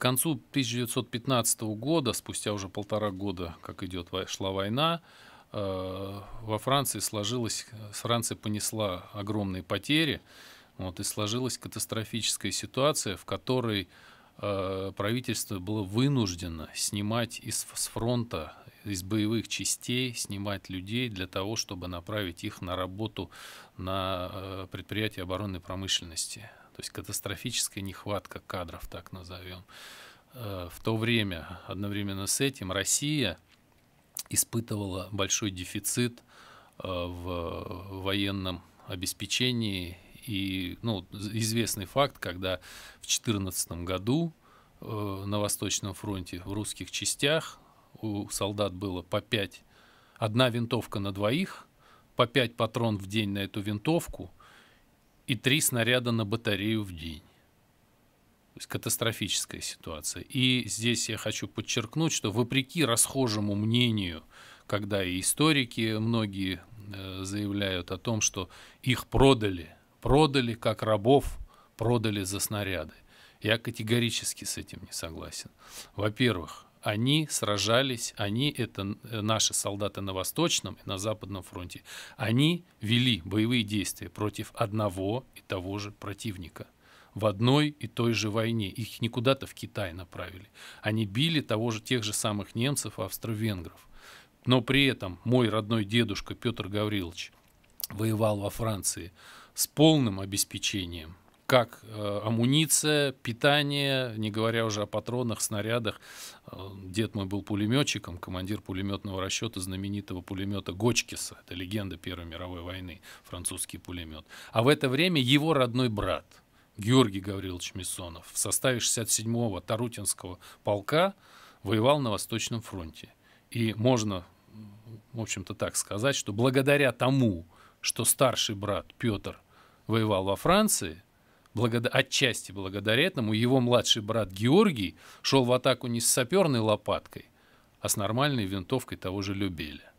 концу 1915 года, спустя уже полтора года, как идет, шла война, э, во Франции сложилась, Франция понесла огромные потери, вот, и сложилась катастрофическая ситуация, в которой э, правительство было вынуждено снимать из, с фронта, из боевых частей, снимать людей для того, чтобы направить их на работу на э, предприятия оборонной промышленности то есть катастрофическая нехватка кадров, так назовем. Э, в то время, одновременно с этим, Россия испытывала большой дефицит э, в военном обеспечении. И ну, известный факт, когда в 2014 году э, на Восточном фронте в русских частях у солдат было по 5, одна винтовка на двоих, по 5 патрон в день на эту винтовку – и три снаряда на батарею в день. То есть катастрофическая ситуация. И здесь я хочу подчеркнуть, что вопреки расхожему мнению, когда и историки многие э, заявляют о том, что их продали, продали как рабов, продали за снаряды. Я категорически с этим не согласен. Во-первых, они сражались, они, это э, наши солдаты на Восточном и на Западном фронте, они вели боевые действия против одного и того же противника в одной и той же войне. Их не куда-то в Китай направили. Они били того же, тех же самых немцев, австро-венгров. Но при этом мой родной дедушка Петр Гаврилович воевал во Франции с полным обеспечением, как э, амуниция, питание, не говоря уже о патронах, снарядах. Э, дед мой был пулеметчиком, командир пулеметного расчета знаменитого пулемета Гочкиса. Это легенда Первой мировой войны, французский пулемет. А в это время его родной брат, Георгий Гаврилович Мисонов, в составе 67-го Тарутинского полка воевал на Восточном фронте. И можно, в общем-то, так сказать, что благодаря тому, что старший брат Петр воевал во Франции – Благода... Отчасти благодаря этому его младший брат Георгий шел в атаку не с саперной лопаткой, а с нормальной винтовкой того же Любеля.